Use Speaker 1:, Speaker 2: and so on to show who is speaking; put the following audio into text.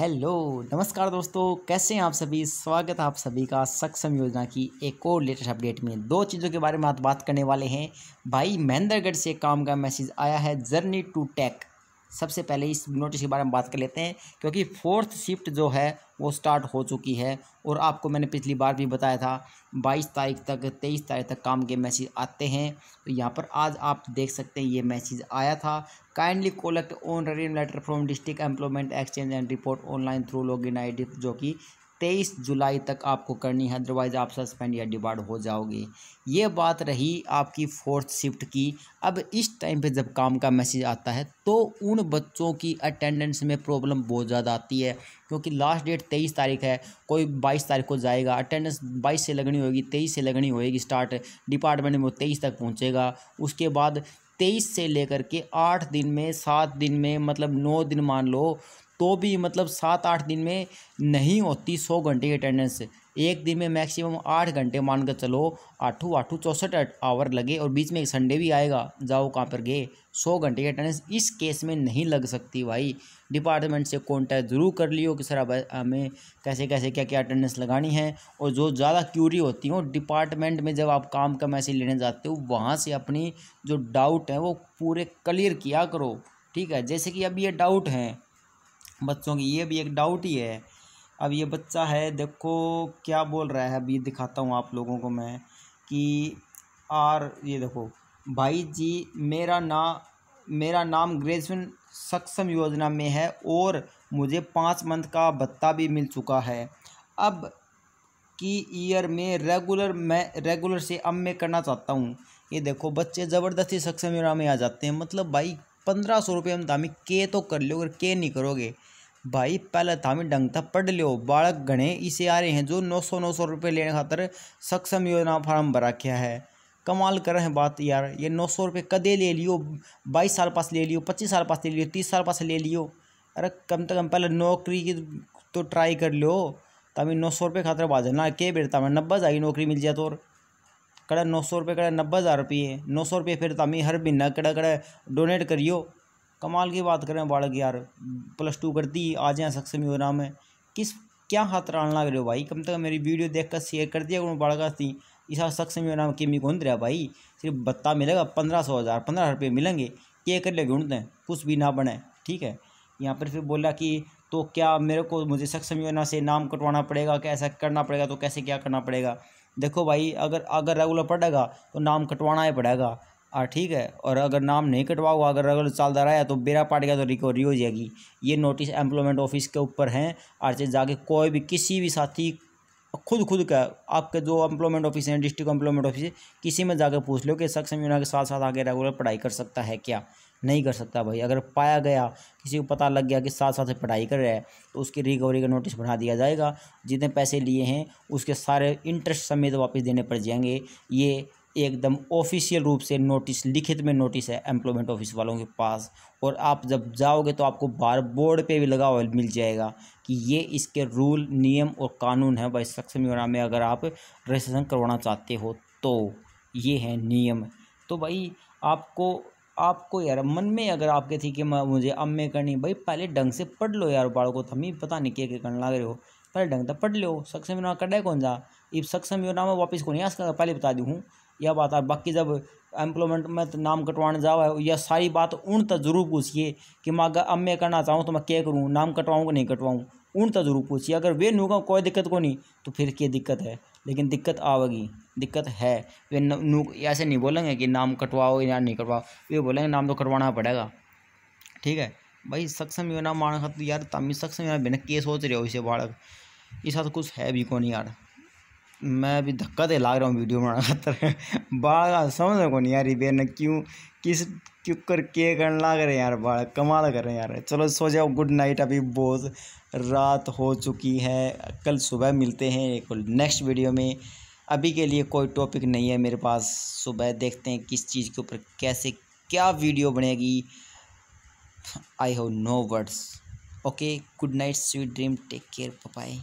Speaker 1: hello नमस्कार दोस्तों कैसे हैं आप सभी स्वागत है आप सभी का सक्षम योजना की एक और लेटेस्ट अपडेट में दो चीज़ों के बारे में आप बात करने वाले हैं भाई महेंद्रगढ़ से काम का मैसेज आया है जर्नी टू टेक सबसे पहले इस नोटिस के बारे में बात कर लेते हैं क्योंकि फोर्थ शिफ्ट जो है वो स्टार्ट हो चुकी है और आपको मैंने पिछली बार भी बताया था 22 तारीख तक 23 तारीख तक काम के मैसेज आते हैं तो यहाँ पर आज आप देख सकते हैं ये मैसेज आया था kindly collect on radium letter from district employment exchange and report online through log in I जो कि तेईस जुलाई तक आपको करनी है अदरवाइज़ आप सस्पेंड या डिबार्ड हो जाओगे ये बात रही आपकी फोर्थ शिफ्ट की अब इस टाइम पे जब काम का मैसेज आता है तो उन बच्चों की अटेंडेंस में प्रॉब्लम बहुत ज़्यादा आती है क्योंकि लास्ट डेट तेईस तारीख है कोई बाईस तारीख को जाएगा अटेंडेंस बाईस से लगनी होगी तेईस से लगनी होगी स्टार्ट डिपार्टमेंट में वो तेईस तक पहुँचेगा उसके बाद तेईस से लेकर के आठ दिन में सात दिन में मतलब नौ दिन मान लो तो भी मतलब सात आठ दिन में नहीं होती सौ घंटे की अटेंडेंस एक दिन में मैक्सिमम आठ घंटे मान कर चलो आठू आठू चौंसठ आवर लगे और बीच में एक संडे भी आएगा जाओ कहाँ पर गए सौ घंटे की अटेंडेंस इस केस में नहीं लग सकती भाई डिपार्टमेंट से कॉन्टैक्ट ज़रूर कर लियो कि सर अब हमें कैसे कैसे क्या क्या अटेंडेंस लगानी है और जो ज़्यादा क्यूरी होती हूँ डिपार्टमेंट में जब आप काम का मैसेज लेने जाते हो वहाँ से अपनी जो डाउट है वो पूरे क्लियर किया करो ठीक है जैसे कि अब ये डाउट हैं बच्चों की ये भी एक डाउट ही है अब ये बच्चा है देखो क्या बोल रहा है अभी दिखाता हूँ आप लोगों को मैं कि आर ये देखो भाई जी मेरा ना मेरा नाम ग्रेजुएशन सक्षम योजना में है और मुझे पाँच मंथ का भत्ता भी मिल चुका है अब की ईयर में रेगुलर मैं रेगुलर से अब मैं करना चाहता हूँ ये देखो बच्चे ज़बरदस्ती सक्षम योजना में आ जाते हैं मतलब भाई पंद्रह सौ रुपये में धामी के तो कर लो अगर के नहीं करोगे भाई पहले धामी ढंग था पढ़ लो बालक घने इसे आ रहे हैं जो नौ सौ नौ सौ रुपये लेने खातर सक्षम योजना फार्म भरा क्या है कमाल कर रहे हैं बात यार ये नौ सौ रुपये कदे ले लियो बाईस साल पास ले लियो पच्चीस साल पास ले लियो तीस साल पास ले लियो अरे कम से कम पहले नौकरी की तो ट्राई कर लो तभी नौ सौ रुपये खातर बाज ना के बेटता मैं नब्बे जाएगी नौकरी मिल जाए तो और कड़ा नौ सौ रुपये कड़ा नब्बे हज़ार रुपये नौ सौ रुपये फिर तमी तो हर महीना कड़ा कड़ा डोनेट करियो कमाल की बात करें बालक यार प्लस टू करती आ जाए सक्षम योजना में किस क्या हाथ रान लग रहे हो भाई कम से कम मेरी वीडियो देख कर शेयर कर दिया बालक हस्ती इस सक्षम योजना में किमी कौन रहा भाई सिर्फ बत्ता मिलेगा पंद्रह सौ हज़ार पंद्रह हज़ार रुपये मिलेंगे के कर ले ढूंढते हैं कुछ भी ना बने ठीक है यहाँ पर फिर बोला कि तो क्या मेरे को मुझे सक्षम योजना से नाम कटवाना पड़ेगा कैसा करना पड़ेगा तो कैसे क्या करना पड़ेगा देखो भाई अगर अगर रेगुलर पड़ेगा तो नाम कटवाना ही पड़ेगा हाँ ठीक है और अगर नाम नहीं कटवाओ अगर रेगुलर चलता रहा तो बेरा पाट गया तो रिकवरी हो जाएगी ये नोटिस एम्प्लॉयमेंट ऑफिस के ऊपर हैं और से जाके कोई भी किसी भी साथी खुद खुद का आपके जो एम्प्लॉयमेंट ऑफिस हैं डिस्ट्रिक्ट एम्प्लॉयमेंट ऑफिस किसी में जाकर पूछ लो कि सक्षम योजना के साथ साथ आगे रेगुलर पढ़ाई कर सकता है क्या नहीं कर सकता भाई अगर पाया गया किसी को पता लग गया कि साथ साथ पढ़ाई कर रहा है तो उसकी रिकवरी का नोटिस बना दिया जाएगा जितने पैसे लिए हैं उसके सारे इंटरेस्ट समेत वापस देने पड़ जाएंगे ये एकदम ऑफिशियल रूप से नोटिस लिखित में नोटिस है एम्प्लॉयमेंट ऑफिस वालों के पास और आप जब जाओगे तो आपको बार बोर्ड पे भी लगा हुआ मिल जाएगा कि ये इसके रूल नियम और कानून है भाई सक्षम योजना में अगर आप रजिस्ट्रेशन करवाना चाहते हो तो ये है नियम तो भाई आपको आपको यार मन में अगर आपके थी कि मैं मुझे अब मैं करनी भाई पहले ढंग से पढ़ लो यार बाड़ों को तमी पता नहीं क्या क्या करने लग रहे हो पहले ढंग से पढ़ लो सक्षम योजना कटे कौन सा ये सक्षम योजना में वापस को नहीं आ पहले बता दूँ यह बात है बाकी जब एम्प्लॉयमेंट में तो नाम कटवाने जाओ यह सारी बात उन तक जरूर पूछिए कि मैं अगर अब मैं करना चाहूँ तो मैं क्या करूँ नाम कटवाऊँ कि नहीं कटवाऊँ उन तक जरूर पूछिए अगर वे नहीं होगा कोई दिक्कत को नहीं तो फिर क्या दिक्कत है लेकिन दिक्कत आवेगी दिक्कत है वे ऐसे नहीं बोलेंगे कि नाम कटवाओ या नहीं कटवाओ वे बोलेंगे नाम तो कटवाना पड़ेगा ठीक है भाई सक्षम योजना माना तो यार तमी सक्षम योजना बिना के सोच रहे हो इसे बालक इस कुछ है भी कौन यार मैं भी धक्का दे ला रहा हूँ वीडियो बनाने खातर बाल समझ को नहीं यार ये बेन क्यों किस क्यों कर के करने लाग रहे यार बाल कमाल कर रहे हैं यार चलो सो जाओ गुड नाइट अभी बहुत रात हो चुकी है कल सुबह मिलते हैं एक नेक्स्ट वीडियो में अभी के लिए कोई टॉपिक नहीं है मेरे पास सुबह देखते हैं किस चीज़ के ऊपर कैसे क्या वीडियो बनेगी I have no words okay good night sweet dream take care पापाई